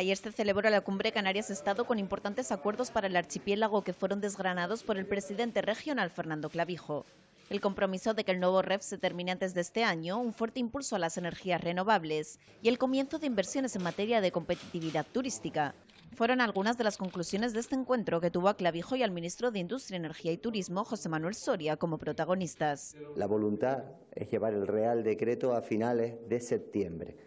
Ayer se celebró la cumbre Canarias-Estado con importantes acuerdos para el archipiélago que fueron desgranados por el presidente regional Fernando Clavijo. El compromiso de que el nuevo REF se termine antes de este año, un fuerte impulso a las energías renovables y el comienzo de inversiones en materia de competitividad turística fueron algunas de las conclusiones de este encuentro que tuvo a Clavijo y al ministro de Industria, Energía y Turismo, José Manuel Soria, como protagonistas. La voluntad es llevar el Real Decreto a finales de septiembre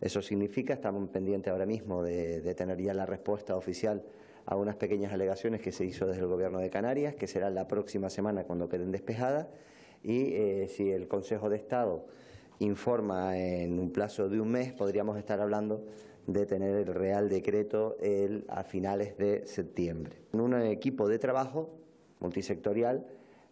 eso significa, estamos pendientes ahora mismo de, tener ya la respuesta oficial a unas pequeñas alegaciones que se hizo desde el Gobierno de Canarias, que será la próxima semana cuando queden despejadas, y eh, si el Consejo de Estado informa en un plazo de un mes, podríamos estar hablando de tener el Real Decreto el, a finales de septiembre. En un equipo de trabajo multisectorial,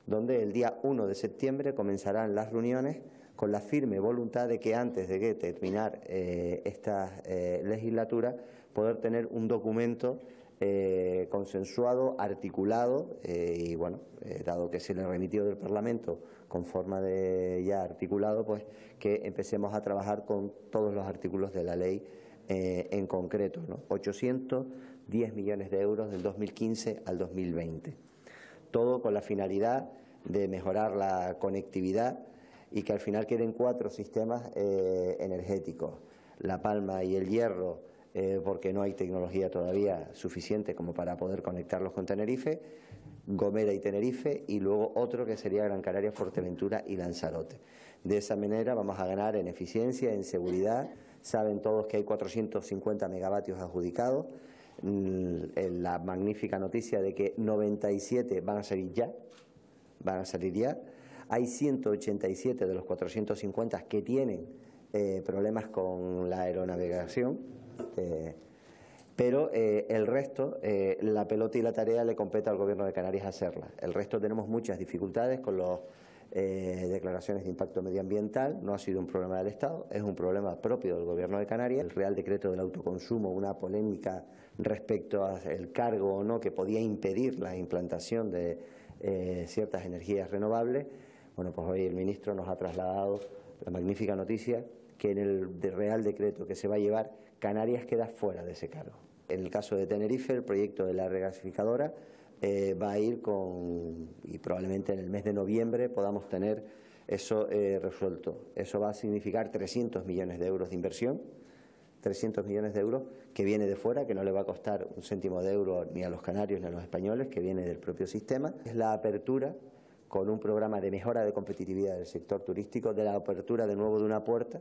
donde el día 1 de septiembre comenzarán las reuniones con la firme voluntad de que antes de que terminar eh, esta eh, legislatura poder tener un documento eh, consensuado, articulado y bueno, dado que se le remitió del Parlamento con forma de ya articulado, pues que empecemos a trabajar con todos los artículos de la ley en concreto, ¿no? 810 millones de euros del 2015 al 2020. Todo con la finalidad de mejorar la conectividad y que al final queden cuatro sistemas eh, energéticos, la palma y el hierro, eh, porque no hay tecnología todavía suficiente como para poder conectarlos con Tenerife, Gomera y Tenerife, y luego otro que sería Gran Canaria, Fuerteventura y Lanzarote. De esa manera vamos a ganar en eficiencia, en seguridad, saben todos que hay 450 megavatios adjudicados, mm, la magnífica noticia de que 97 van a salir ya, van a salir ya, hay 187 de los 450 que tienen eh, problemas con la aeronavegación, eh, pero eh, el resto, la pelota y la tarea le compete al Gobierno de Canarias hacerla. El resto tenemos muchas dificultades con las declaraciones de impacto medioambiental, no ha sido un problema del Estado, es un problema propio del Gobierno de Canarias. El Real Decreto del Autoconsumo, una polémica respecto al cargo o no que podía impedir la implantación de ciertas energías renovables, bueno, pues hoy el ministro nos ha trasladado la magnífica noticia que en el Real Decreto que se va a llevar, Canarias queda fuera de ese cargo. En el caso de Tenerife, el proyecto de la regasificadora eh, va a ir con, y probablemente en el mes de noviembre podamos tener eso eh, resuelto. Eso va a significar 300 millones de euros de inversión, 300 millones de euros que viene de fuera, que no le va a costar un céntimo de euro ni a los canarios ni a los españoles, que viene del propio sistema. Es la apertura con un programa de mejora de competitividad del sector turístico, de la apertura de nuevo de una puerta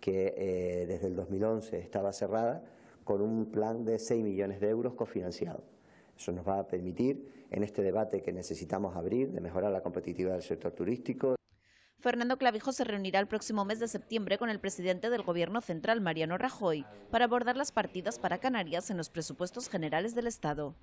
que eh, desde el 2011 estaba cerrada, con un plan de 6 millones de euros cofinanciado. Eso nos va a permitir, en este debate que necesitamos abrir, de mejorar la competitividad del sector turístico. Fernando Clavijo se reunirá el próximo mes de septiembre con el presidente del Gobierno Central, Mariano Rajoy, para abordar las partidas para Canarias en los presupuestos generales del Estado.